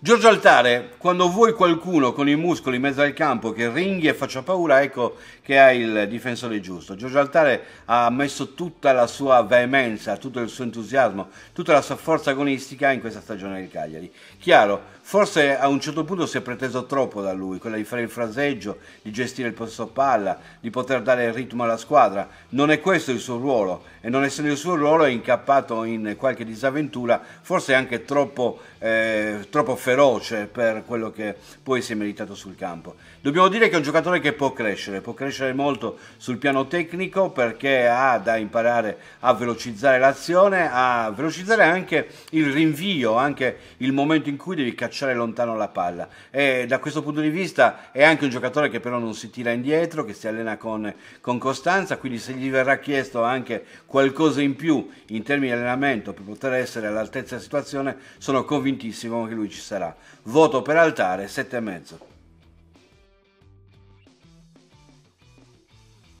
Giorgio Altare, quando vuoi qualcuno con i muscoli in mezzo al campo che ringhi e faccia paura, ecco che ha il difensore giusto. Giorgio Altare ha messo tutta la sua veemenza, tutto il suo entusiasmo, tutta la sua forza agonistica in questa stagione del Cagliari. Chiaro, forse a un certo punto si è preteso troppo da lui, quella di fare il fraseggio, di gestire il posto palla, di poter dare il ritmo alla squadra. Non è questo il suo ruolo e non essendo il suo ruolo è incappato in qualche disavventura, forse anche troppo, eh, troppo feroce per quello che poi si è meritato sul campo. Dobbiamo dire che è un giocatore che può crescere, può crescere molto sul piano tecnico perché ha da imparare a velocizzare l'azione, a velocizzare anche il rinvio, anche il momento in cui devi cacciare lontano la palla. E da questo punto di vista è anche un giocatore che però non si tira indietro, che si allena con, con costanza, quindi se gli verrà chiesto anche qualcosa in più in termini di allenamento per poter essere all'altezza della situazione, sono convintissimo che lui ci sarà voto per altare e mezzo.